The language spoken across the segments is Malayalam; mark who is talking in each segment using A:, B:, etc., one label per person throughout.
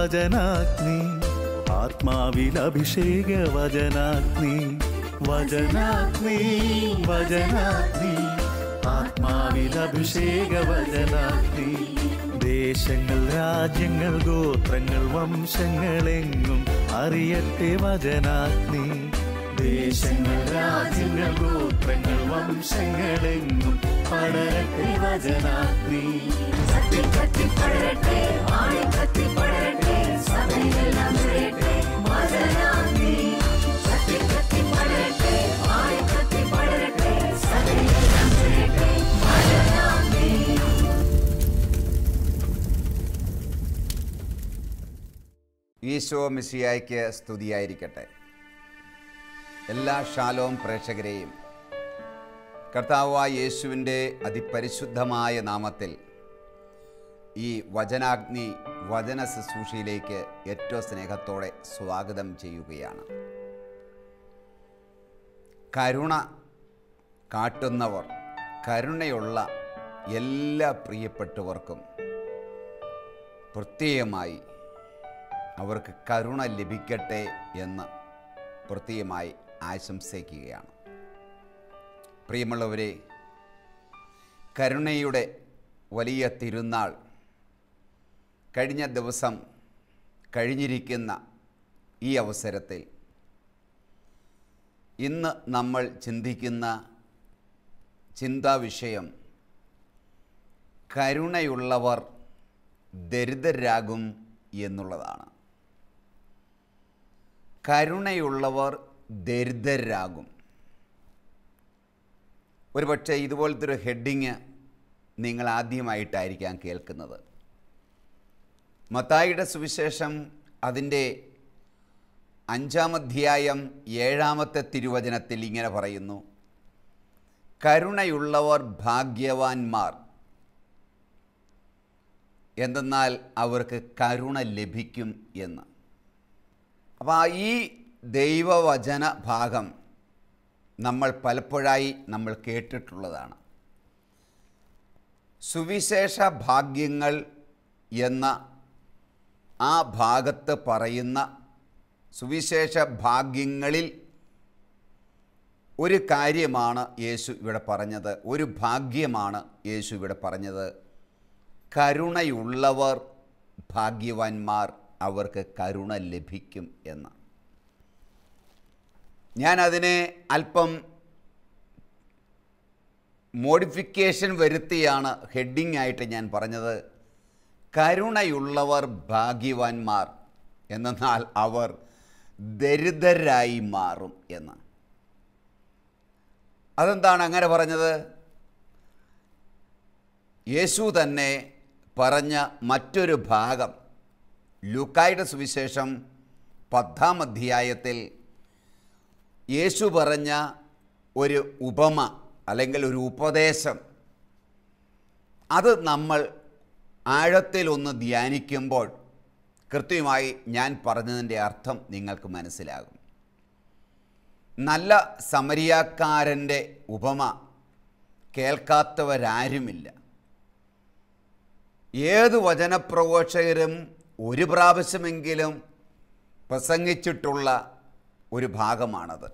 A: വചനാഗ്നി ആത്മാവിൽ അഭിഷേക വചനാഗ്നി വചനാഗ്നി വചനാഗ്നി ആത്മാവിൽ അഭിഷേക വചനാഗ്നി ദേശങ്ങൾ രാജ്യങ്ങൾ ഗോത്രങ്ങൾ വംശങ്ങളെങ്ങും അറിയട്ടെ വചനാഗ്നി ദേശങ്ങൾ രാജ്യങ്ങൾ ഗോത്രങ്ങൾ വംശങ്ങളെങ്ങും പടരട്ടെ വചനാഗ്നി കത്തി പടരട്ടെ കത്തി പടരട്ടെ ഈശോ മിസിയായിക്ക് സ്തുതിയായിരിക്കട്ടെ എല്ലാ ഷാലോം പ്രേക്ഷകരെയും കർത്താവായ യേശുവിൻ്റെ അതിപരിശുദ്ധമായ നാമത്തിൽ ഈ വചനാഗ്നി വചന ശുശ്രൂഷയിലേക്ക് ഏറ്റവും സ്നേഹത്തോടെ സ്വാഗതം ചെയ്യുകയാണ് കരുണ കാട്ടുന്നവർ കരുണയുള്ള എല്ലാ പ്രിയപ്പെട്ടവർക്കും പ്രത്യേകമായി അവർക്ക് കരുണ ലഭിക്കട്ടെ എന്ന് പ്രത്യേകമായി ആശംസിക്കുകയാണ് പ്രിയമുള്ളവരെ കരുണയുടെ വലിയ തിരുനാൾ കഴിഞ്ഞ ദിവസം കഴിഞ്ഞിരിക്കുന്ന ഈ അവസരത്തിൽ ഇന്ന് നമ്മൾ ചിന്തിക്കുന്ന ചിന്താവിഷയം കരുണയുള്ളവർ ദരിദ്രരാകും എന്നുള്ളതാണ് കരുണയുള്ളവർ ദരിദ്രരാകും ഒരുപക്ഷെ ഇതുപോലത്തെ ഒരു ഹെഡിങ് നിങ്ങൾ ആദ്യമായിട്ടായിരിക്കാം കേൾക്കുന്നത് മത്തായിയുടെ സുവിശേഷം അതിൻ്റെ അധ്യായം ഏഴാമത്തെ തിരുവചനത്തിൽ ഇങ്ങനെ പറയുന്നു കരുണയുള്ളവർ ഭാഗ്യവാന്മാർ എന്തെന്നാൽ അവർക്ക് കരുണ ലഭിക്കും എന്ന് അപ്പോൾ ഈ ദൈവവചന ഭാഗം നമ്മൾ പലപ്പോഴായി നമ്മൾ കേട്ടിട്ടുള്ളതാണ് സുവിശേഷ ഭാഗ്യങ്ങൾ എന്ന ആ ഭാഗത്ത് പറയുന്ന സുവിശേഷ ഭാഗ്യങ്ങളിൽ ഒരു കാര്യമാണ് യേശു ഇവിടെ പറഞ്ഞത് ഒരു ഭാഗ്യമാണ് യേശു ഇവിടെ പറഞ്ഞത് കരുണയുള്ളവർ ഭാഗ്യവാന്മാർ അവർക്ക് കരുണ ലഭിക്കും എന്ന് ഞാനതിനെ അല്പം മോഡിഫിക്കേഷൻ വരുത്തിയാണ് ഹെഡിങ് ആയിട്ട് ഞാൻ പറഞ്ഞത് കരുണയുള്ളവർ ഭാഗ്യവാന്മാർ എന്നാൽ അവർ ദരിദ്രരായി മാറും എന്ന് അതെന്താണ് അങ്ങനെ പറഞ്ഞത് യേശു തന്നെ പറഞ്ഞ മറ്റൊരു ഭാഗം ലൂക്കായുടെ സുവിശേഷം പത്താം അധ്യായത്തിൽ യേശു പറഞ്ഞ ഒരു ഉപമ അല്ലെങ്കിൽ ഒരു ഉപദേശം അത് നമ്മൾ ആഴത്തിൽ ഒന്ന് ധ്യാനിക്കുമ്പോൾ കൃത്യമായി ഞാൻ പറഞ്ഞതിൻ്റെ അർത്ഥം നിങ്ങൾക്ക് മനസ്സിലാകും നല്ല സമരിയാക്കാരൻ്റെ ഉപമ കേൾക്കാത്തവരാരുമില്ല ഏത് വചനപ്രഘോഷകരും ഒരു പ്രാവശ്യമെങ്കിലും പ്രസംഗിച്ചിട്ടുള്ള ഒരു ഭാഗമാണത്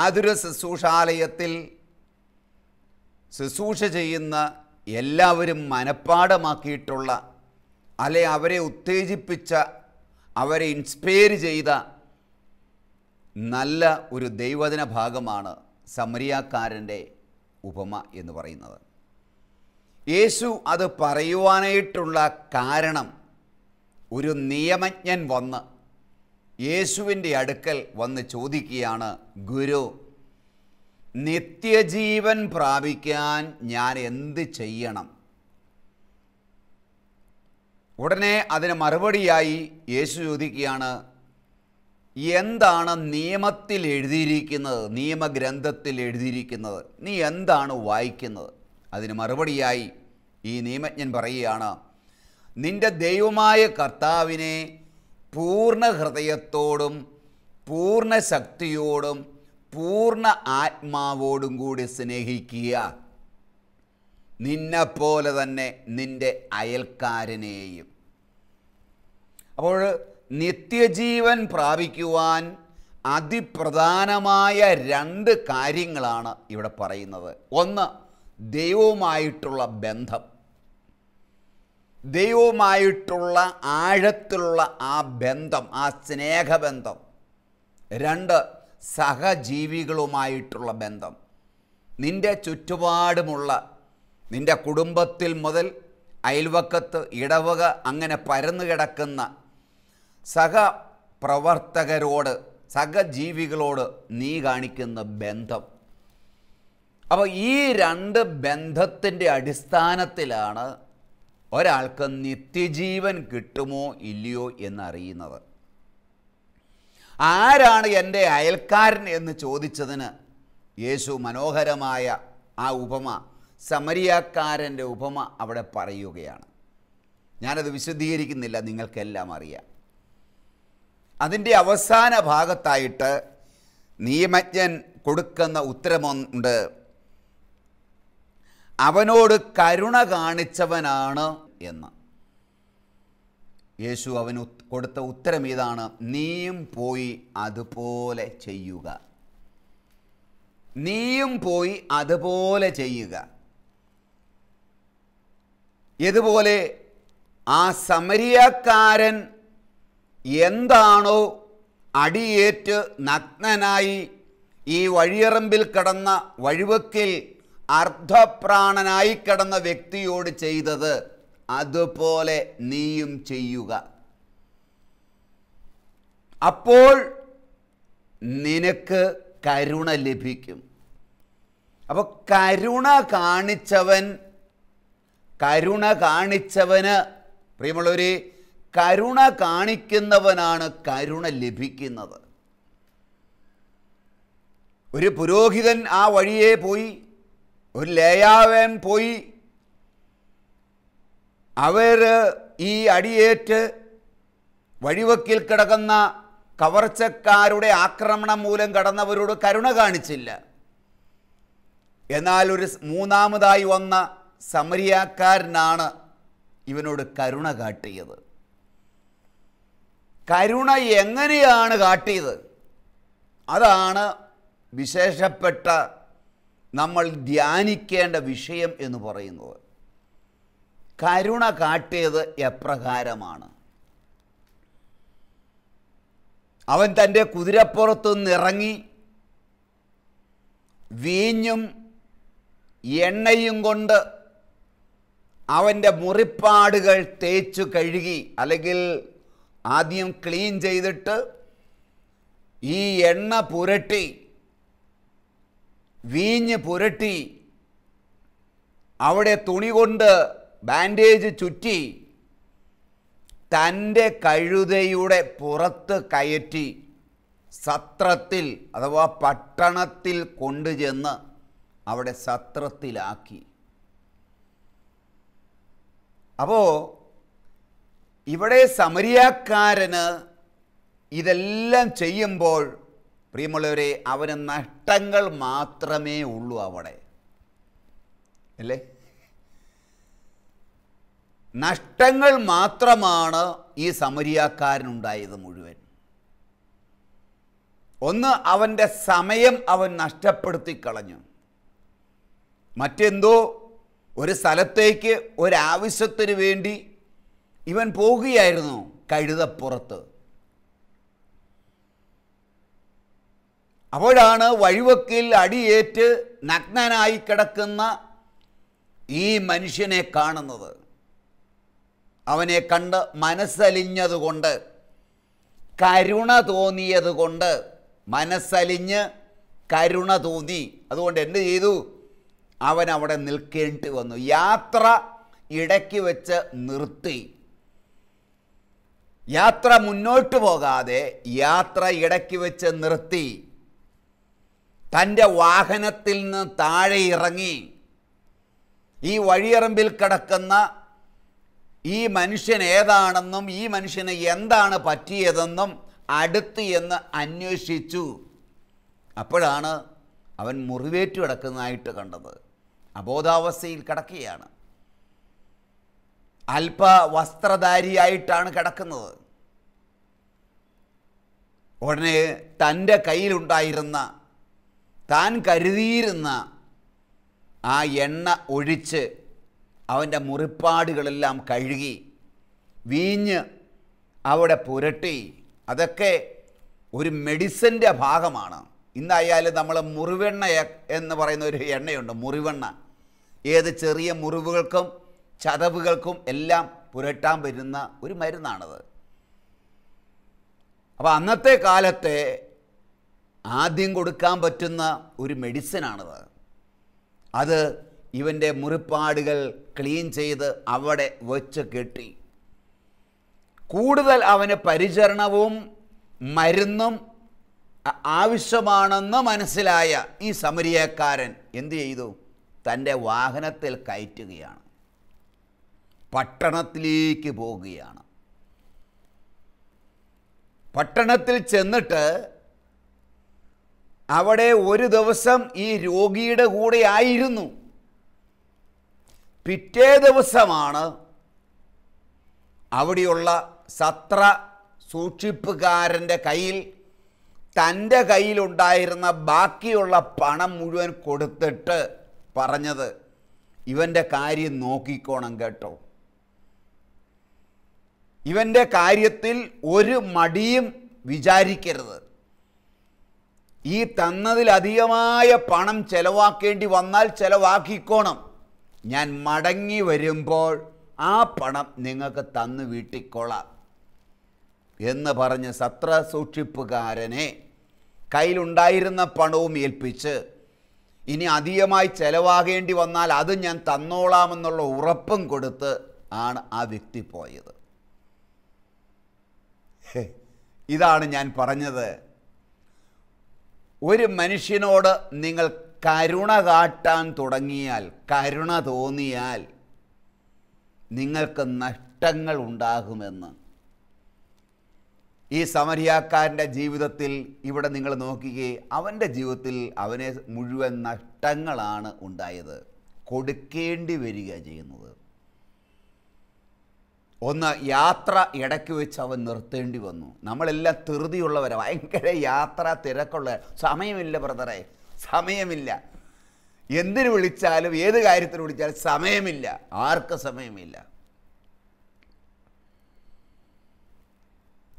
A: ആതുര ശുശ്രൂഷാലയത്തിൽ ശുശ്രൂഷ ചെയ്യുന്ന എല്ലാവരും മനഃപ്പാടമാക്കിയിട്ടുള്ള അല്ലെ അവരെ ഉത്തേജിപ്പിച്ച അവരെ ഇൻസ്പയർ ചെയ്ത നല്ല ഒരു ദൈവദിന ഭാഗമാണ് സമരിയാക്കാരൻ്റെ ഉപമ എന്ന് പറയുന്നത് യേശു അത് പറയുവാനായിട്ടുള്ള കാരണം ഒരു നിയമജ്ഞൻ വന്ന് യേശുവിൻ്റെ അടുക്കൽ വന്ന് ചോദിക്കുകയാണ് ഗുരു നിത്യജീവൻ പ്രാപിക്കാൻ ഞാൻ എന്ത് ചെയ്യണം ഉടനെ അതിന് മറുപടിയായി യേശു ചോദിക്കുകയാണ് എന്താണ് നിയമത്തിൽ എഴുതിയിരിക്കുന്നത് നിയമഗ്രന്ഥത്തിൽ എഴുതിയിരിക്കുന്നത് നീ എന്താണ് വായിക്കുന്നത് അതിന് മറുപടിയായി ഈ നിയമജ്ഞൻ പറയുകയാണ് നിന്റെ ദൈവമായ കർത്താവിനെ പൂർണ്ണ ഹൃദയത്തോടും പൂർണ്ണ ശക്തിയോടും പൂർണ്ണ ആത്മാവോടും കൂടി സ്നേഹിക്കുക നിന്നെപ്പോലെ തന്നെ നിൻ്റെ അയൽക്കാരനെയും അപ്പോൾ നിത്യജീവൻ പ്രാപിക്കുവാൻ അതിപ്രധാനമായ രണ്ട് കാര്യങ്ങളാണ് ഇവിടെ പറയുന്നത് ഒന്ന് ദൈവവുമായിട്ടുള്ള ബന്ധം ദൈവവുമായിട്ടുള്ള ആഴത്തിലുള്ള ആ ബന്ധം ആ സ്നേഹബന്ധം രണ്ട് സഹജീവികളുമായിട്ടുള്ള ബന്ധം നിൻ്റെ ചുറ്റുപാടുമുള്ള നിൻ്റെ കുടുംബത്തിൽ മുതൽ അയൽവക്കത്ത് ഇടവക അങ്ങനെ പരന്നു കിടക്കുന്ന സഹപ്രവർത്തകരോട് സഹജീവികളോട് നീ കാണിക്കുന്ന ബന്ധം അപ്പോൾ ഈ രണ്ട് ബന്ധത്തിൻ്റെ അടിസ്ഥാനത്തിലാണ് ഒരാൾക്ക് നിത്യജീവൻ കിട്ടുമോ ഇല്ലയോ എന്നറിയുന്നത് ആരാണ് എൻ്റെ അയൽക്കാരൻ എന്ന് ചോദിച്ചതിന് യേശു മനോഹരമായ ആ ഉപമ സമരിയാക്കാരൻ്റെ ഉപമ അവിടെ പറയുകയാണ് ഞാനത് വിശദീകരിക്കുന്നില്ല നിങ്ങൾക്കെല്ലാം അറിയാം അതിൻ്റെ അവസാന ഭാഗത്തായിട്ട് നിയമജ്ഞൻ കൊടുക്കുന്ന ഉത്തരമുണ്ട് അവനോട് കരുണ കാണിച്ചവനാണ് എന്ന് യേശു അവന് കൊടുത്ത ഉത്തരം ഇതാണ് നീയും പോയി അതുപോലെ ചെയ്യുക നീയും പോയി അതുപോലെ ചെയ്യുക ഇതുപോലെ ആ സമരിയക്കാരൻ എന്താണോ അടിയേറ്റ് നഗ്നനായി ഈ വഴിയറമ്പിൽ കിടന്ന വഴിവക്കിൽ അർദ്ധപ്രാണനായി കിടന്ന വ്യക്തിയോട് ചെയ്തത് അതുപോലെ നീയും ചെയ്യുക അപ്പോൾ നിനക്ക് കരുണ ലഭിക്കും അപ്പോൾ കരുണ കാണിച്ചവൻ കരുണ കാണിച്ചവന് പ്രിയമുള്ളവരെ കരുണ കാണിക്കുന്നവനാണ് കരുണ ലഭിക്കുന്നത് ഒരു പുരോഹിതൻ ആ വഴിയെ പോയി ഒരു ലേയാവൻ പോയി അവർ ഈ അടിയേറ്റ് വഴിവക്കിൽ കിടക്കുന്ന കവർച്ചക്കാരുടെ ആക്രമണം മൂലം കടന്നവരോട് കരുണ കാണിച്ചില്ല എന്നാൽ ഒരു മൂന്നാമതായി വന്ന സമരിയാക്കാരനാണ് ഇവനോട് കരുണ കാട്ടിയത് കരുണ എങ്ങനെയാണ് കാട്ടിയത് അതാണ് വിശേഷപ്പെട്ട നമ്മൾ ധ്യാനിക്കേണ്ട വിഷയം എന്ന് പറയുന്നത് കരുണ കാട്ടിയത് എപ്രകാരമാണ് അവൻ തൻ്റെ കുതിരപ്പുറത്തു നിന്നിറങ്ങി വീഞ്ഞും എണ്ണയും കൊണ്ട് അവൻ്റെ മുറിപ്പാടുകൾ തേച്ചു കഴുകി അല്ലെങ്കിൽ ആദ്യം ക്ലീൻ ചെയ്തിട്ട് ഈ എണ്ണ പുരട്ടി വീഞ്ഞ് പുരട്ടി അവിടെ തുണി കൊണ്ട് ബാൻഡേജ് ചുറ്റി തൻ്റെ കഴുതയുടെ പുറത്ത് കയറ്റി സത്രത്തിൽ അഥവാ പട്ടണത്തിൽ കൊണ്ടുചെന്ന് അവിടെ സത്രത്തിലാക്കി അപ്പോൾ ഇവിടെ സമരിയാക്കാരന് ഇതെല്ലാം ചെയ്യുമ്പോൾ പ്രിയമുള്ളവരെ അവന് നഷ്ടങ്ങൾ മാത്രമേ ഉള്ളൂ അവിടെ അല്ലേ നഷ്ടങ്ങൾ മാത്രമാണ് ഈ സമരിയാക്കാരനുണ്ടായത് മുഴുവൻ ഒന്ന് അവൻ്റെ സമയം അവൻ നഷ്ടപ്പെടുത്തി കളഞ്ഞു മറ്റെന്തോ ഒരു സ്ഥലത്തേക്ക് ഒരാവശ്യത്തിന് വേണ്ടി ഇവൻ പോകുകയായിരുന്നു കഴുതപ്പുറത്ത് അപ്പോഴാണ് വഴിവക്കിൽ അടിയേറ്റ് നഗ്നനായി കിടക്കുന്ന ഈ മനുഷ്യനെ കാണുന്നത് അവനെ കണ്ട് മനസ്സലിഞ്ഞതുകൊണ്ട് കരുണ തോന്നിയതുകൊണ്ട് മനസ്സലിഞ്ഞ് കരുണ തോന്നി അതുകൊണ്ട് എന്ത് ചെയ്തു അവൻ അവിടെ നിൽക്കേണ്ടി വന്നു യാത്ര ഇടയ്ക്ക് വെച്ച് നിർത്തി യാത്ര മുന്നോട്ട് പോകാതെ യാത്ര ഇടയ്ക്ക് വെച്ച് നിർത്തി തൻ്റെ വാഹനത്തിൽ നിന്ന് താഴെ ഇറങ്ങി ഈ വഴിയറമ്പിൽ കിടക്കുന്ന ഈ മനുഷ്യൻ ഏതാണെന്നും ഈ മനുഷ്യന് എന്താണ് പറ്റിയതെന്നും അടുത്ത് എന്ന് അന്വേഷിച്ചു അപ്പോഴാണ് അവൻ മുറിവേറ്റു കിടക്കുന്നതായിട്ട് കണ്ടത് അബോധാവസ്ഥയിൽ കിടക്കുകയാണ് അല്പ വസ്ത്രധാരിയായിട്ടാണ് കിടക്കുന്നത് ഉടനെ തൻ്റെ കയ്യിലുണ്ടായിരുന്ന താൻ കരുതിയിരുന്ന ആ എണ്ണ ഒഴിച്ച് അവൻ്റെ മുറിപ്പാടുകളെല്ലാം കഴുകി വീഞ്ഞ് അവിടെ പുരട്ടി അതൊക്കെ ഒരു മെഡിസിൻ്റെ ഭാഗമാണ് ഇന്നായാലും നമ്മൾ മുറിവെണ്ണ എന്ന് പറയുന്ന ഒരു എണ്ണയുണ്ട് മുറിവെണ്ണ ഏത് ചെറിയ മുറിവുകൾക്കും ചതവുകൾക്കും എല്ലാം പുരട്ടാൻ പറ്റുന്ന ഒരു മരുന്നാണത് അപ്പോൾ അന്നത്തെ കാലത്തെ ആദ്യം കൊടുക്കാൻ പറ്റുന്ന ഒരു മെഡിസിനാണത് അത് ഇവൻ്റെ മുറിപ്പാടുകൾ ക്ലീൻ ചെയ്ത് അവിടെ വെച്ച് കെട്ടി കൂടുതൽ അവന് പരിചരണവും മരുന്നും ആവശ്യമാണെന്ന് മനസ്സിലായ ഈ സമരിയക്കാരൻ എന്തു ചെയ്തു തൻ്റെ വാഹനത്തിൽ കയറ്റുകയാണ് പട്ടണത്തിലേക്ക് പോവുകയാണ് പട്ടണത്തിൽ ചെന്നിട്ട് അവിടെ ഒരു ദിവസം ഈ രോഗിയുടെ കൂടെ ആയിരുന്നു പിറ്റേ ദിവസമാണ് അവിടെയുള്ള സത്ര സൂക്ഷിപ്പുകാരൻ്റെ കയ്യിൽ തൻ്റെ കയ്യിലുണ്ടായിരുന്ന ബാക്കിയുള്ള പണം മുഴുവൻ കൊടുത്തിട്ട് പറഞ്ഞത് ഇവൻ്റെ കാര്യം നോക്കിക്കോണം കേട്ടോ ഇവൻ്റെ കാര്യത്തിൽ ഒരു മടിയും വിചാരിക്കരുത് ഈ തന്നതിലധികമായ പണം ചെലവാക്കേണ്ടി വന്നാൽ ചെലവാക്കിക്കോണം ഞാൻ മടങ്ങി വരുമ്പോൾ ആ പണം നിങ്ങൾക്ക് തന്നു വീട്ടിക്കൊള്ളാം എന്ന് പറഞ്ഞ് സത്ര സൂക്ഷിപ്പുകാരനെ കയ്യിലുണ്ടായിരുന്ന പണവും ഏൽപ്പിച്ച് ഇനി അധികമായി ചെലവാകേണ്ടി വന്നാൽ അത് ഞാൻ തന്നോളാമെന്നുള്ള ഉറപ്പും കൊടുത്ത് ആണ് ആ വ്യക്തി പോയത് ഇതാണ് ഞാൻ പറഞ്ഞത് ഒരു മനുഷ്യനോട് നിങ്ങൾ കരുണ കാട്ടാൻ തുടങ്ങിയാൽ കരുണ തോന്നിയാൽ നിങ്ങൾക്ക് നഷ്ടങ്ങൾ ഉണ്ടാകുമെന്ന് ഈ സമരിയാക്കാരൻ്റെ ജീവിതത്തിൽ ഇവിടെ നിങ്ങൾ നോക്കിക്കേ അവൻ്റെ ജീവിതത്തിൽ അവനെ മുഴുവൻ നഷ്ടങ്ങളാണ് ഉണ്ടായത് കൊടുക്കേണ്ടി വരിക ചെയ്യുന്നത് ഒന്ന് യാത്ര ഇടയ്ക്ക് വെച്ച് അവൻ നിർത്തേണ്ടി വന്നു നമ്മളെല്ലാം ധൃതിയുള്ളവരാണ് ഭയങ്കര യാത്ര തിരക്കുള്ള സമയമില്ല ബ്രദറെ സമയമില്ല എന്തിനു വിളിച്ചാലും ഏത് കാര്യത്തിന് വിളിച്ചാലും സമയമില്ല ആർക്ക് സമയമില്ല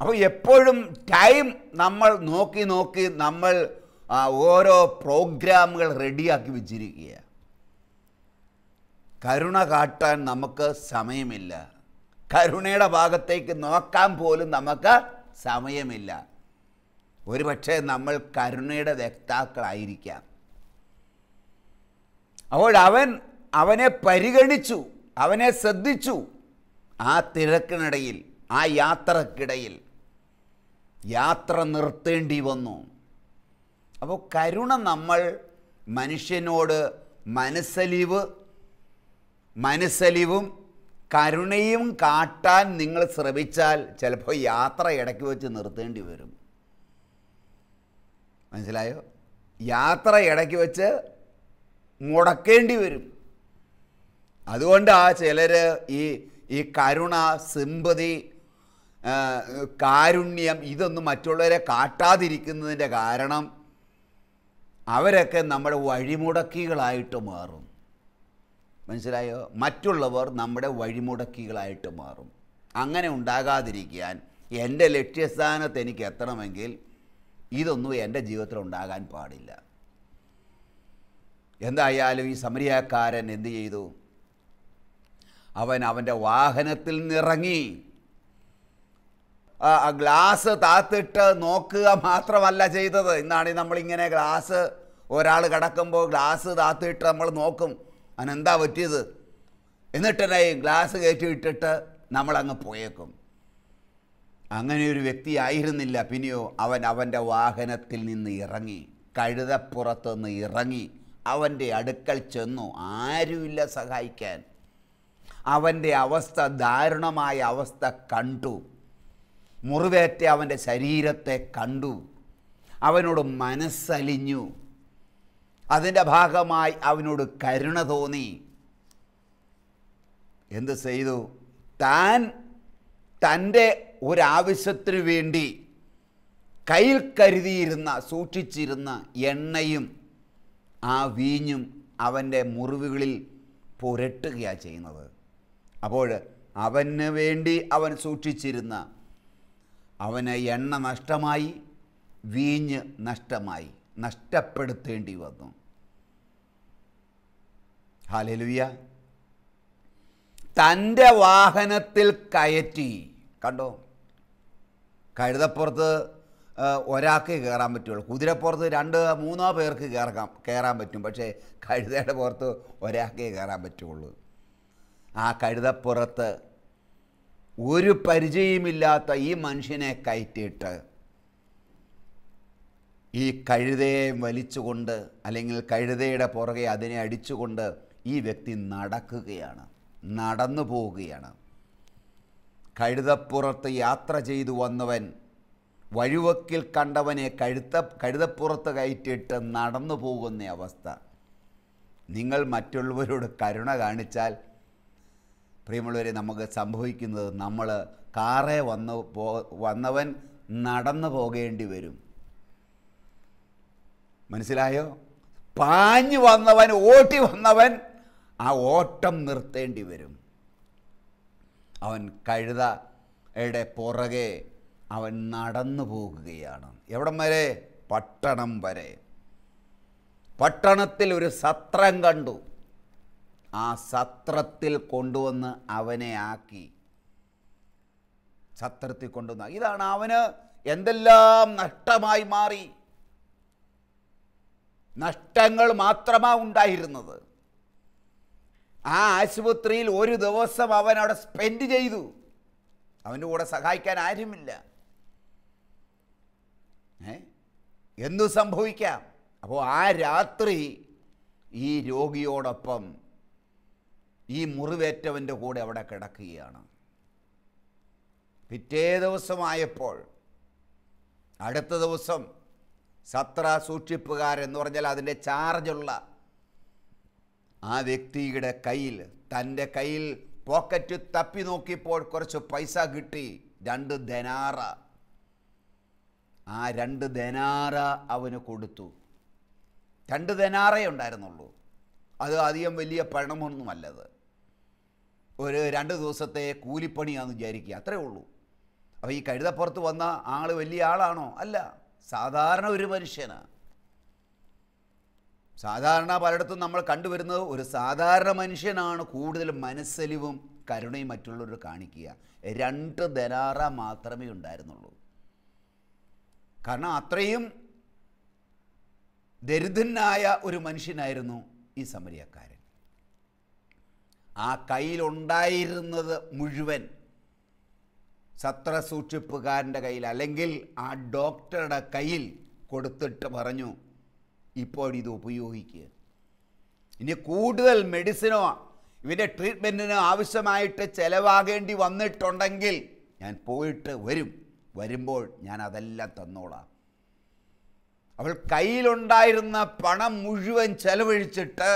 A: അപ്പോൾ എപ്പോഴും ടൈം നമ്മൾ നോക്കി നോക്കി നമ്മൾ ഓരോ പ്രോഗ്രാമുകൾ റെഡിയാക്കി വെച്ചിരിക്കുക കരുണ കാട്ടാൻ നമുക്ക് സമയമില്ല കരുണയുടെ ഭാഗത്തേക്ക് നോക്കാൻ പോലും നമുക്ക് സമയമില്ല ഒരുപക്ഷെ നമ്മൾ കരുണയുടെ വ്യക്താക്കളായിരിക്കാം അപ്പോൾ അവൻ അവനെ പരിഗണിച്ചു അവനെ ശ്രദ്ധിച്ചു ആ തിരക്കിനിടയിൽ ആ യാത്രക്കിടയിൽ യാത്ര നിർത്തേണ്ടി വന്നു അപ്പോൾ കരുണ നമ്മൾ മനുഷ്യനോട് മനസ്സലിവ് മനസ്സലിവും കരുണയും കാട്ടാൻ നിങ്ങൾ ശ്രമിച്ചാൽ ചിലപ്പോൾ യാത്ര ഇടയ്ക്ക് വെച്ച് നിർത്തേണ്ടി വരും മനസ്സിലായോ യാത്ര ഇടയ്ക്ക് വെച്ച് മുടക്കേണ്ടി വരും അതുകൊണ്ട് ആ ചിലർ ഈ ഈ കരുണ സിമ്പതി കാരുണ്യം ഇതൊന്നും മറ്റുള്ളവരെ കാട്ടാതിരിക്കുന്നതിൻ്റെ കാരണം അവരൊക്കെ നമ്മുടെ വഴിമുടക്കികളായിട്ട് മാറും മനസ്സിലായോ മറ്റുള്ളവർ നമ്മുടെ വഴിമുടക്കികളായിട്ട് മാറും അങ്ങനെ ഉണ്ടാകാതിരിക്കാൻ എൻ്റെ ലക്ഷ്യസ്ഥാനത്ത് എനിക്ക് എത്തണമെങ്കിൽ ഇതൊന്നും എൻ്റെ ജീവിതത്തിൽ ഉണ്ടാകാൻ പാടില്ല എന്തായാലും ഈ സമരിയാക്കാരൻ എന്തു ചെയ്തു അവൻ അവൻ്റെ വാഹനത്തിൽ നിറങ്ങി ആ ഗ്ലാസ് താത്തിട്ട് നോക്കുക മാത്രമല്ല ചെയ്തത് ഇന്നാണ് നമ്മളിങ്ങനെ ഗ്ലാസ് ഒരാൾ കിടക്കുമ്പോൾ ഗ്ലാസ് താത്തിട്ട് നമ്മൾ നോക്കും അവനെന്താ പറ്റിയത് എന്നിട്ടെന്നെ ഗ്ലാസ് കയറ്റി ഇട്ടിട്ട് നമ്മളങ്ങ് പോയേക്കും അങ്ങനെ ഒരു വ്യക്തിയായിരുന്നില്ല പിന്നെയോ അവൻ അവൻ്റെ വാഹനത്തിൽ നിന്ന് ഇറങ്ങി കഴുതപ്പുറത്തുനിന്ന് നിന്ന് ഇറങ്ങി അവൻ്റെ അടുക്കൽ ചെന്നു ആരുമില്ല സഹായിക്കാൻ അവൻ്റെ അവസ്ഥ ദാരുണമായ അവസ്ഥ കണ്ടു മുറിവേറ്റ അവൻ്റെ ശരീരത്തെ കണ്ടു അവനോട് മനസ്സലിഞ്ഞു അതിൻ്റെ ഭാഗമായി അവനോട് കരുണ തോന്നി എന്ത് ചെയ്തു താൻ തൻ്റെ ഒരാവശ്യത്തിനു വേണ്ടി കയ്യിൽ കരുതിയിരുന്ന സൂക്ഷിച്ചിരുന്ന എണ്ണയും ആ വീഞ്ഞും അവൻ്റെ മുറിവുകളിൽ പുരട്ടുകയാണ് ചെയ്യുന്നത് അപ്പോൾ അവന് വേണ്ടി അവൻ സൂക്ഷിച്ചിരുന്ന അവന് എണ്ണ നഷ്ടമായി വീഞ്ഞ് നഷ്ടമായി നഷ്ടപ്പെടുത്തേണ്ടി വന്നു ഹാലലുയ തൻ്റെ വാഹനത്തിൽ കയറ്റി കണ്ടോ കഴുതപ്പുറത്ത് ഒരാൾക്ക് കയറാൻ പറ്റുള്ളൂ കുതിരപ്പുറത്ത് രണ്ട് മൂന്നോ പേർക്ക് കയറാം കയറാൻ പറ്റും പക്ഷേ കഴുതയുടെ പുറത്ത് ഒരാൾക്കേ കയറാൻ പറ്റുള്ളൂ ആ കഴുതപ്പുറത്ത് ഒരു പരിചയമില്ലാത്ത ഈ മനുഷ്യനെ കയറ്റിയിട്ട് ഈ കഴുതയെ വലിച്ചുകൊണ്ട് അല്ലെങ്കിൽ കഴുതയുടെ പുറകെ അതിനെ അടിച്ചുകൊണ്ട് ഈ വ്യക്തി നടക്കുകയാണ് നടന്നു പോവുകയാണ് കഴുതപ്പുറത്ത് യാത്ര ചെയ്തു വന്നവൻ വഴിവക്കിൽ കണ്ടവനെ കഴുത്ത കഴുതപ്പുറത്ത് കയറ്റിയിട്ട് നടന്നു പോകുന്ന അവസ്ഥ നിങ്ങൾ മറ്റുള്ളവരോട് കരുണ കാണിച്ചാൽ പ്രിയമുള്ളവരെ നമുക്ക് സംഭവിക്കുന്നത് നമ്മൾ കാറെ വന്ന് പോ വന്നവൻ നടന്നു പോകേണ്ടി വരും മനസ്സിലായോ പാഞ്ഞു വന്നവൻ ഓട്ടി വന്നവൻ ആ ഓട്ടം നിർത്തേണ്ടി വരും അവൻ കഴുതയുടെ പുറകെ അവൻ നടന്നു പോകുകയാണ് എവിടം വരെ പട്ടണം വരെ പട്ടണത്തിൽ ഒരു സത്രം കണ്ടു ആ സത്രത്തിൽ കൊണ്ടുവന്ന് അവനെ ആക്കി സത്രത്തിൽ കൊണ്ടുവന്ന ഇതാണ് അവന് എന്തെല്ലാം നഷ്ടമായി മാറി നഷ്ടങ്ങൾ മാത്രമാ ഉണ്ടായിരുന്നത് ആ ആശുപത്രിയിൽ ഒരു ദിവസം അവൻ അവിടെ സ്പെൻഡ് ചെയ്തു അവൻ്റെ കൂടെ സഹായിക്കാൻ ആരുമില്ല ഏ എന്തു സംഭവിക്കാം അപ്പോൾ ആ രാത്രി ഈ രോഗിയോടൊപ്പം ഈ മുറിവേറ്റവൻ്റെ കൂടെ അവിടെ കിടക്കുകയാണ് പിറ്റേ ദിവസമായപ്പോൾ അടുത്ത ദിവസം സത്ര സൂക്ഷിപ്പുകാരെന്ന് പറഞ്ഞാൽ അതിൻ്റെ ചാർജുള്ള ആ വ്യക്തിയുടെ കയ്യിൽ തൻ്റെ കയ്യിൽ പോക്കറ്റ് തപ്പി നോക്കിയപ്പോൾ കുറച്ച് പൈസ കിട്ടി രണ്ട് ധനാറ ആ രണ്ട് ധനാറ അവന് കൊടുത്തു രണ്ട് ധനാറേ ഉണ്ടായിരുന്നുള്ളൂ അത് അധികം വലിയ പണമൊന്നുമല്ലത് ഒരു രണ്ട് ദിവസത്തെ കൂലിപ്പണിയാന്ന് വിചാരിക്കുക അത്രേ ഉള്ളൂ അപ്പോൾ ഈ കഴുതപ്പുറത്ത് വന്ന ആൾ വലിയ ആളാണോ അല്ല സാധാരണ ഒരു മനുഷ്യനാണ് സാധാരണ പലയിടത്തും നമ്മൾ കണ്ടുവരുന്നത് ഒരു സാധാരണ മനുഷ്യനാണ് കൂടുതൽ മനസ്സലിവും കരുണയും മറ്റുള്ളവർ കാണിക്കുക രണ്ട് ദനാറ മാത്രമേ ഉണ്ടായിരുന്നുള്ളൂ കാരണം അത്രയും ദരിദ്രനായ ഒരു മനുഷ്യനായിരുന്നു ഈ സമരിയക്കാരൻ ആ കയ്യിലുണ്ടായിരുന്നത് മുഴുവൻ സത്ര കയ്യിൽ അല്ലെങ്കിൽ ആ ഡോക്ടറുടെ കയ്യിൽ കൊടുത്തിട്ട് പറഞ്ഞു ഇപ്പോൾ ഇത് ഉപയോഗിക്കുക ഇനി കൂടുതൽ മെഡിസിനോ ഇവൻ്റെ ട്രീറ്റ്മെൻറ്റിനോ ആവശ്യമായിട്ട് ചിലവാകേണ്ടി വന്നിട്ടുണ്ടെങ്കിൽ ഞാൻ പോയിട്ട് വരും വരുമ്പോൾ ഞാൻ അതെല്ലാം തന്നോളാം അവൾ കയ്യിലുണ്ടായിരുന്ന പണം മുഴുവൻ ചെലവഴിച്ചിട്ട്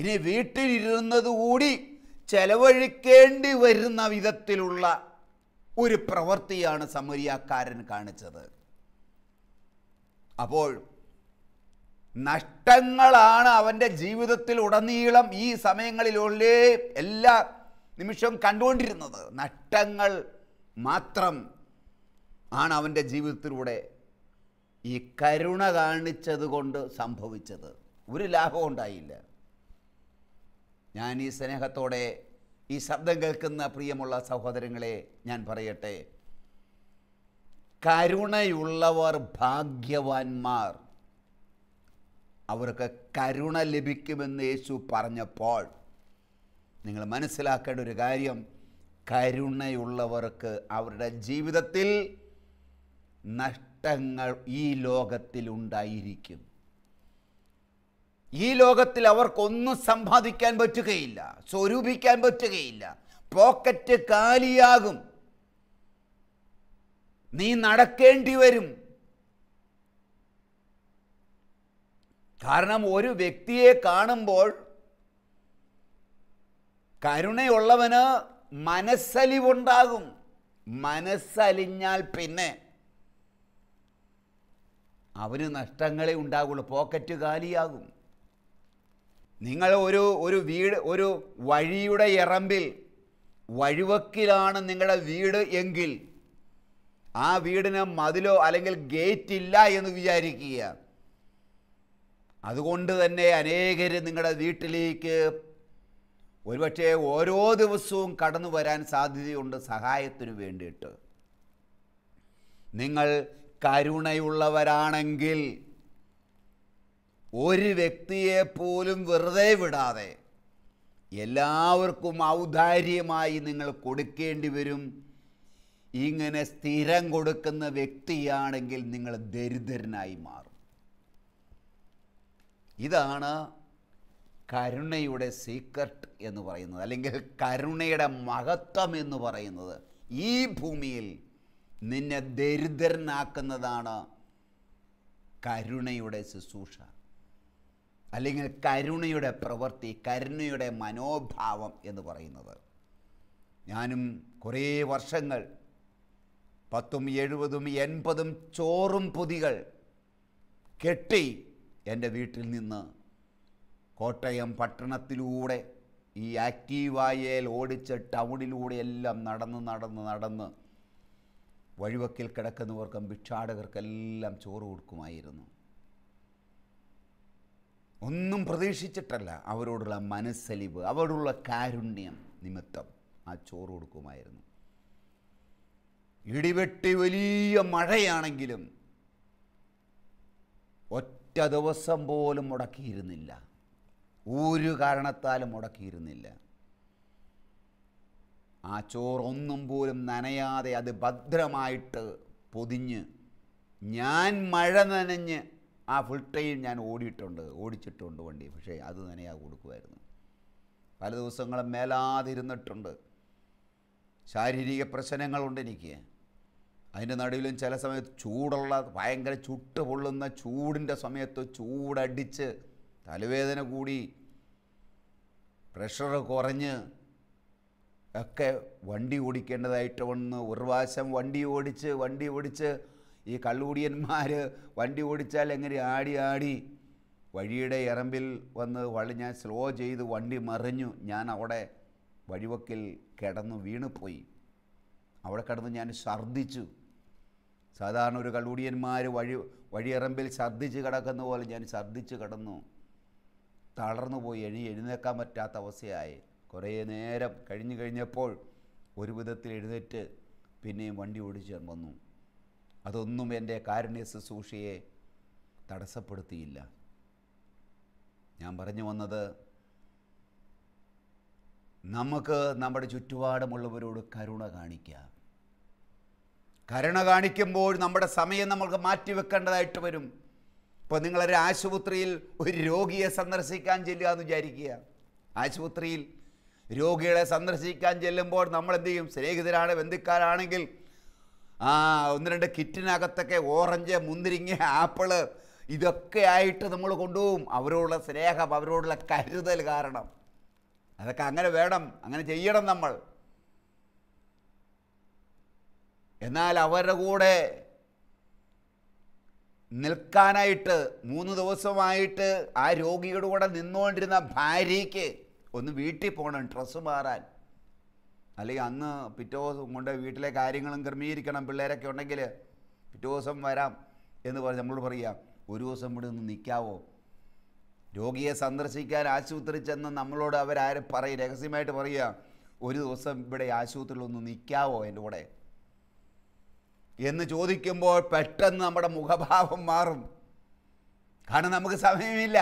A: ഇനി വീട്ടിലിരുന്നതുകൂടി കൂടി ചെലവഴിക്കേണ്ടി വരുന്ന വിധത്തിലുള്ള ഒരു പ്രവൃത്തിയാണ് സമരിയാക്കാരൻ കാണിച്ചത് അപ്പോൾ നഷ്ടങ്ങളാണ് അവൻ്റെ ജീവിതത്തിൽ ഉടനീളം ഈ സമയങ്ങളിലുള്ളേ എല്ലാ നിമിഷവും കണ്ടുകൊണ്ടിരുന്നത് നഷ്ടങ്ങൾ മാത്രം ആണ് അവൻ്റെ ജീവിതത്തിലൂടെ ഈ കരുണ കാണിച്ചത് കൊണ്ട് സംഭവിച്ചത് ഒരു ലാഭം ഉണ്ടായില്ല ഞാൻ ഈ സ്നേഹത്തോടെ ഈ ശബ്ദം കേൾക്കുന്ന പ്രിയമുള്ള സഹോദരങ്ങളെ ഞാൻ പറയട്ടെ കരുണയുള്ളവർ ഭാഗ്യവാന്മാർ അവർക്ക് കരുണ ലഭിക്കുമെന്ന് യേശു പറഞ്ഞപ്പോൾ നിങ്ങൾ മനസ്സിലാക്കേണ്ട ഒരു കാര്യം കരുണയുള്ളവർക്ക് അവരുടെ ജീവിതത്തിൽ നഷ്ടങ്ങൾ ഈ ലോകത്തിൽ ഉണ്ടായിരിക്കും ഈ ലോകത്തിൽ അവർക്കൊന്നും സമ്പാദിക്കാൻ പറ്റുകയില്ല സ്വരൂപിക്കാൻ പറ്റുകയില്ല പോക്കറ്റ് കാലിയാകും നീ നടക്കേണ്ടി വരും കാരണം ഒരു വ്യക്തിയെ കാണുമ്പോൾ കരുണയുള്ളവന് മനസ്സലിവുണ്ടാകും മനസ്സലിഞ്ഞാൽ പിന്നെ അവന് നഷ്ടങ്ങളെ ഉണ്ടാകുള്ളൂ പോക്കറ്റ് കാലിയാകും നിങ്ങൾ ഒരു ഒരു വീട് ഒരു വഴിയുടെ ഇറമ്പിൽ വഴിവക്കിലാണ് നിങ്ങളുടെ വീട് എങ്കിൽ ആ വീടിന് മതിലോ അല്ലെങ്കിൽ ഗേറ്റ് ഇല്ല എന്ന് വിചാരിക്കുക അതുകൊണ്ട് തന്നെ അനേകർ നിങ്ങളുടെ വീട്ടിലേക്ക് ഒരുപക്ഷെ ഓരോ ദിവസവും കടന്നു വരാൻ സാധ്യതയുണ്ട് സഹായത്തിന് വേണ്ടിയിട്ട് നിങ്ങൾ കരുണയുള്ളവരാണെങ്കിൽ ഒരു വ്യക്തിയെ പോലും വെറുതെ വിടാതെ എല്ലാവർക്കും ഔദാര്യമായി നിങ്ങൾ കൊടുക്കേണ്ടി വരും ഇങ്ങനെ സ്ഥിരം കൊടുക്കുന്ന വ്യക്തിയാണെങ്കിൽ നിങ്ങൾ ദരിദ്രനായി മാറും ഇതാണ് കരുണയുടെ സീക്രട്ട് എന്ന് പറയുന്നത് അല്ലെങ്കിൽ കരുണയുടെ മഹത്വം എന്ന് പറയുന്നത് ഈ ഭൂമിയിൽ നിന്നെ ദരിദ്രനാക്കുന്നതാണ് കരുണയുടെ ശുശ്രൂഷ അല്ലെങ്കിൽ കരുണയുടെ പ്രവൃത്തി കരുണയുടെ മനോഭാവം എന്ന് പറയുന്നത് ഞാനും കുറേ വർഷങ്ങൾ പത്തും എഴുപതും എൺപതും ചോറും പൊതികൾ കെട്ടി എൻ്റെ വീട്ടിൽ നിന്ന് കോട്ടയം പട്ടണത്തിലൂടെ ഈ ആക്റ്റീവായേൽ ഓടിച്ച് ടൗണിലൂടെ എല്ലാം നടന്ന് നടന്ന് നടന്ന് വഴിവക്കിൽ കിടക്കുന്നവർക്കും ഭിക്ഷാടകർക്കെല്ലാം ചോറ് കൊടുക്കുമായിരുന്നു ഒന്നും പ്രതീക്ഷിച്ചിട്ടല്ല അവരോടുള്ള മനസ്സലിവ് അവരോടുള്ള കാരുണ്യം നിമിത്തം ആ ചോറ് കൊടുക്കുമായിരുന്നു ഇടിവെട്ടി വലിയ മഴയാണെങ്കിലും ഒറ്റ ദിവസം പോലും മുടക്കിയിരുന്നില്ല ഒരു കാരണത്താലും മുടക്കിയിരുന്നില്ല ആ ചോറൊന്നും പോലും നനയാതെ അത് ഭദ്രമായിട്ട് പൊതിഞ്ഞ് ഞാൻ മഴ നനഞ്ഞ് ആ ഫുൾ ടൈം ഞാൻ ഓടിയിട്ടുണ്ട് ഓടിച്ചിട്ടുണ്ട് വണ്ടി പക്ഷേ അത് നനയാ കൊടുക്കുമായിരുന്നു പല ദിവസങ്ങളും മേലാതിരുന്നിട്ടുണ്ട് ശാരീരിക പ്രശ്നങ്ങളുണ്ട് എനിക്ക് അതിൻ്റെ നടുവിലും ചില സമയത്ത് ചൂടുള്ള ഭയങ്കര ചുട്ട് പൊള്ളുന്ന ചൂടിൻ്റെ സമയത്ത് ചൂടടിച്ച് തലവേദന കൂടി പ്രഷർ കുറഞ്ഞ് ഒക്കെ വണ്ടി ഓടിക്കേണ്ടതായിട്ട് വന്ന് ഒരു പ്രാവശ്യം വണ്ടി ഓടിച്ച് വണ്ടി ഓടിച്ച് ഈ കള്ളുകൂടിയന്മാർ വണ്ടി ഓടിച്ചാൽ എങ്ങനെ ആടി ആടി വഴിയുടെ ഇറമ്പിൽ വന്ന് വഴി ഞാൻ സ്ലോ ചെയ്ത് വണ്ടി മറിഞ്ഞു ഞാൻ അവിടെ വഴിവക്കിൽ കിടന്നു വീണുപോയി അവിടെ കിടന്ന് ഞാൻ ഛർദ്ദിച്ചു സാധാരണ ഒരു കള്ളൂടിയന്മാർ വഴി വഴിയറമ്പിൽ ഛർദ്ദിച്ച് കിടക്കുന്ന പോലെ ഞാൻ ഛർദ്ദിച്ച് കിടന്നു തളർന്നു പോയി എഴുതി എഴുന്നേക്കാൻ പറ്റാത്ത അവസ്ഥയായി കുറേ നേരം കഴിഞ്ഞു കഴിഞ്ഞപ്പോൾ ഒരു വിധത്തിൽ എഴുന്നേറ്റ് പിന്നെയും വണ്ടി ഓടിച്ച് വന്നു അതൊന്നും എൻ്റെ കാരുണ്യ ശുശ്രൂഷയെ തടസ്സപ്പെടുത്തിയില്ല ഞാൻ പറഞ്ഞു വന്നത് നമുക്ക് നമ്മുടെ ചുറ്റുപാടുമുള്ളവരോട് കരുണ കാണിക്കാം കരുണ കാണിക്കുമ്പോൾ നമ്മുടെ സമയം നമ്മൾക്ക് മാറ്റിവെക്കേണ്ടതായിട്ട് വരും ഇപ്പോൾ നിങ്ങളൊരു ആശുപത്രിയിൽ ഒരു രോഗിയെ സന്ദർശിക്കാൻ ചെല്ലുക എന്ന് വിചാരിക്കുക ആശുപത്രിയിൽ രോഗികളെ സന്ദർശിക്കാൻ ചെല്ലുമ്പോൾ നമ്മൾ എന്ത് ചെയ്യും സ്നേഹിതരാണ് ബന്ധുക്കാരാണെങ്കിൽ ആ ഒന്ന് രണ്ട് കിറ്റിനകത്തൊക്കെ ഓറഞ്ച് മുന്തിരിങ്ങ ആപ്പിള് ഇതൊക്കെ ആയിട്ട് നമ്മൾ കൊണ്ടുപോകും അവരോടുള്ള സ്നേഹം അവരോടുള്ള കരുതൽ കാരണം അതൊക്കെ അങ്ങനെ വേണം അങ്ങനെ ചെയ്യണം നമ്മൾ എന്നാൽ അവരുടെ കൂടെ നിൽക്കാനായിട്ട് മൂന്ന് ദിവസമായിട്ട് ആ രോഗിയുടെ കൂടെ നിന്നുകൊണ്ടിരുന്ന ഭാര്യയ്ക്ക് ഒന്ന് വീട്ടിൽ പോകണം ഡ്രസ്സ് മാറാൻ അല്ലെങ്കിൽ അന്ന് പിറ്റേ ദിവസം കൊണ്ട് വീട്ടിലെ കാര്യങ്ങളും ക്രമീകരിക്കണം പിള്ളേരൊക്കെ ഉണ്ടെങ്കിൽ പിറ്റേ ദിവസം വരാം എന്ന് പറഞ്ഞ് നമ്മളോട് പറയാം ഒരു ദിവസം ഇവിടെ ഒന്ന് നിൽക്കാവോ രോഗിയെ സന്ദർശിക്കാൻ ആശുപത്രി ചെന്ന് നമ്മളോട് അവരാരും പറയും രഹസ്യമായിട്ട് പറയുക ഒരു ദിവസം ഇവിടെ ആശുപത്രിയിൽ ഒന്ന് നിൽക്കാവോ എൻ്റെ കൂടെ എന്ന് ചോദിക്കുമ്പോൾ പെട്ടെന്ന് നമ്മുടെ മുഖഭാവം മാറും കാരണം നമുക്ക് സമയമില്ല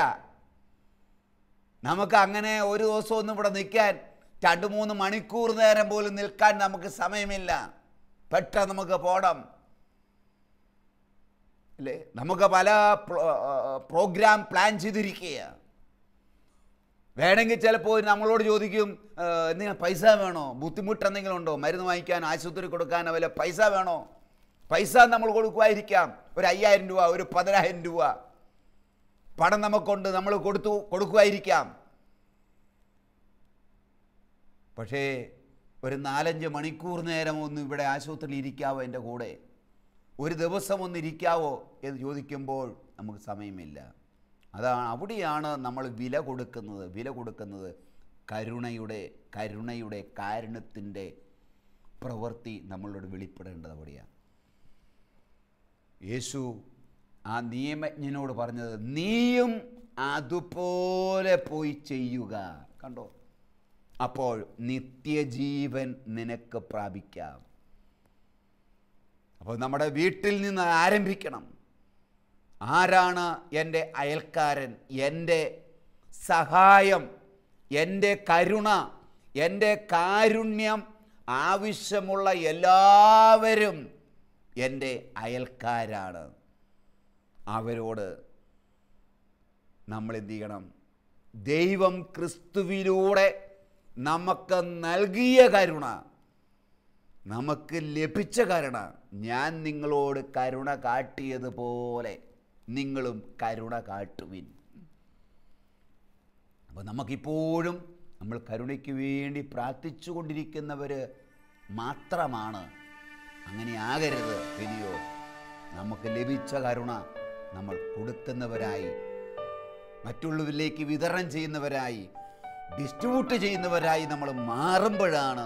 A: നമുക്ക് അങ്ങനെ ഒരു ദിവസമൊന്നും ഒന്നും ഇവിടെ നിൽക്കാൻ രണ്ട് മൂന്ന് മണിക്കൂർ നേരം പോലും നിൽക്കാൻ നമുക്ക് സമയമില്ല പെട്ടെന്ന് നമുക്ക് പോകണം അല്ലേ നമുക്ക് പല പ്രോഗ്രാം പ്ലാൻ ചെയ്തിരിക്കുക വേണമെങ്കിൽ ചിലപ്പോൾ നമ്മളോട് ചോദിക്കും എന്തെങ്കിലും പൈസ വേണോ ബുദ്ധിമുട്ട് എന്തെങ്കിലും ഉണ്ടോ മരുന്ന് വാങ്ങിക്കാൻ ആശുപത്രി കൊടുക്കാൻ വല്ല പൈസ വേണോ പൈസ നമ്മൾ കൊടുക്കുമായിരിക്കാം ഒരു അയ്യായിരം രൂപ ഒരു പതിനായിരം രൂപ പണം നമുക്കൊണ്ട് നമ്മൾ കൊടുത്തു കൊടുക്കുമായിരിക്കാം പക്ഷേ ഒരു നാലഞ്ച് മണിക്കൂർ നേരം ഒന്ന് ഇവിടെ ആശുപത്രിയിൽ ഇരിക്കാവോ എൻ്റെ കൂടെ ഒരു ദിവസം ഒന്ന് ഇരിക്കാവോ എന്ന് ചോദിക്കുമ്പോൾ നമുക്ക് സമയമില്ല അതാണ് അവിടെയാണ് നമ്മൾ വില കൊടുക്കുന്നത് വില കൊടുക്കുന്നത് കരുണയുടെ കരുണയുടെ കാരണത്തിൻ്റെ പ്രവൃത്തി നമ്മളോട് വെളിപ്പെടേണ്ടത് അവിടെയാണ് യേശു ആ നിയമജ്ഞനോട് പറഞ്ഞത് നീയും അതുപോലെ പോയി ചെയ്യുക കണ്ടോ അപ്പോൾ നിത്യജീവൻ നിനക്ക് പ്രാപിക്കാം അപ്പോൾ നമ്മുടെ വീട്ടിൽ നിന്ന് ആരംഭിക്കണം ആരാണ് എൻ്റെ അയൽക്കാരൻ എൻ്റെ സഹായം എൻ്റെ കരുണ എൻ്റെ കാരുണ്യം ആവശ്യമുള്ള എല്ലാവരും എൻ്റെ അയൽക്കാരാണ് അവരോട് നമ്മൾ എന്തു ചെയ്യണം ദൈവം ക്രിസ്തുവിലൂടെ നമുക്ക് നൽകിയ കരുണ നമുക്ക് ലഭിച്ച കരുണ ഞാൻ നിങ്ങളോട് കരുണ കാട്ടിയതുപോലെ നിങ്ങളും കരുണ കാട്ടുവിൻ അപ്പോൾ നമുക്കിപ്പോഴും നമ്മൾ കരുണയ്ക്ക് വേണ്ടി പ്രാർത്ഥിച്ചു കൊണ്ടിരിക്കുന്നവർ മാത്രമാണ് അങ്ങനെ ആകരുത് ഇനിയോ നമുക്ക് ലഭിച്ച കരുണ നമ്മൾ കൊടുക്കുന്നവരായി മറ്റുള്ളവരിലേക്ക് വിതരണം ചെയ്യുന്നവരായി ഡിസ്ട്രിബ്യൂട്ട് ചെയ്യുന്നവരായി നമ്മൾ മാറുമ്പോഴാണ്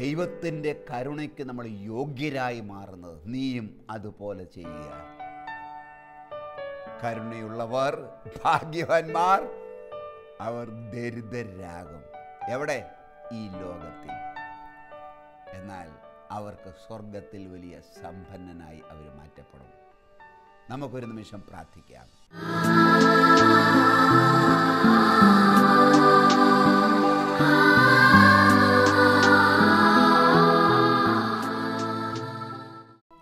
A: ദൈവത്തിൻ്റെ കരുണയ്ക്ക് നമ്മൾ യോഗ്യരായി മാറുന്നത് നീയും അതുപോലെ ചെയ്യുക കരുണയുള്ളവർ ഭാഗ്യവാന്മാർ അവർ ദരിദ്രരാകും എവിടെ ഈ ലോകത്തിൽ എന്നാൽ അവർക്ക് സ്വർഗത്തിൽ വലിയ സമ്പന്നനായി അവർ മാറ്റപ്പെടും നമുക്കൊരു നിമിഷം പ്രാർത്ഥിക്കാം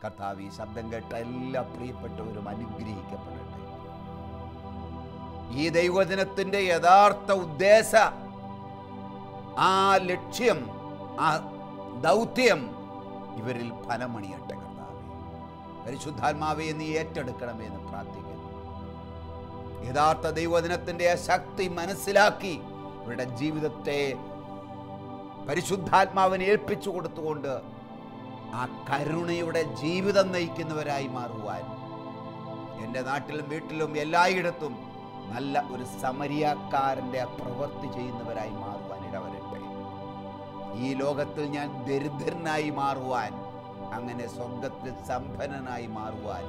A: കർത്താവ് ഈ ശബ്ദം കേട്ട എല്ലാ പ്രിയപ്പെട്ടവരും അനുഗ്രഹിക്കപ്പെടട്ടെ ഈ ദൈവജനത്തിൻ്റെ യഥാർത്ഥ ഉദ്ദേശ ആ ലക്ഷ്യം ആ ദൗത്യം ഇവരിൽ ഫലമണിയട്ടെ കർത്താവെ പരിശുദ്ധാത്മാവെ നീ ഏറ്റെടുക്കണമേ എന്ന് പ്രാർത്ഥിക്കുന്നു യഥാർത്ഥ ദൈവദിനത്തിൻ്റെ ശക്തി മനസ്സിലാക്കി ഇവരുടെ ജീവിതത്തെ പരിശുദ്ധാത്മാവിനെ ഏൽപ്പിച്ചു കൊടുത്തുകൊണ്ട് ആ കരുണയുടെ ജീവിതം നയിക്കുന്നവരായി മാറുവാൻ എൻ്റെ നാട്ടിലും വീട്ടിലും എല്ലായിടത്തും നല്ല ഒരു സമരിയാക്കാരൻ്റെ പ്രവൃത്തി ചെയ്യുന്നവരായി മാറും ഈ ലോകത്തിൽ ഞാൻ ദരിദ്രനായി മാറുവാൻ അങ്ങനെ സ്വർഗത്തിൽ സമ്പന്നനായി മാറുവാൻ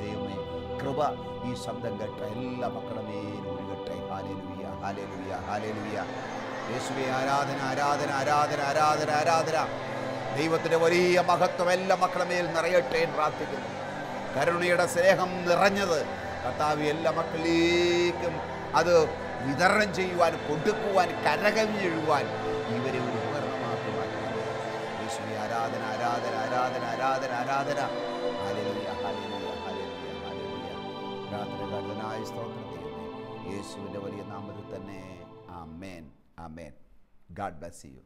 A: ദൈവമേ കൃപ ഈ ശബ്ദം കേട്ട എല്ലാ മക്കളുമേലും ഒഴുകട്ടെ ഹാലേലുയ ഹാലേലുയ ഹാലേലുയ ആരാധന ആരാധന ആരാധന ആരാധന ആരാധന ദൈവത്തിന്റെ വലിയ മഹത്വം എല്ലാ മക്കളമേൽ നിറയട്ടെ എന്ന് പ്രാർത്ഥിക്കുന്നു കരുണയുടെ സ്നേഹം നിറഞ്ഞത് കർത്താവ് എല്ലാ മക്കളിലേക്കും അത് വിതരണം ചെയ്യുവാൻ കൊടുക്കുവാൻ കരകവിഞ്ഞെഴുവാൻ ഇവരെ ആരാധന ആരാധന ആരാധന രാത്രി യേശുവിൻ്റെ വലിയ നാമത്തിൽ തന്നെ ആ മേൻ ആ മേൻ ഗാഡ് ബ്ലസ് യു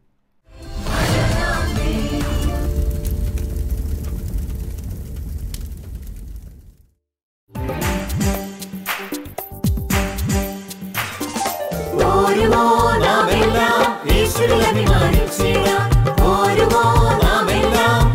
A: ഓരോ നാമെല്ലാം ഈശ്വരനെ മാനിച്ചിടാം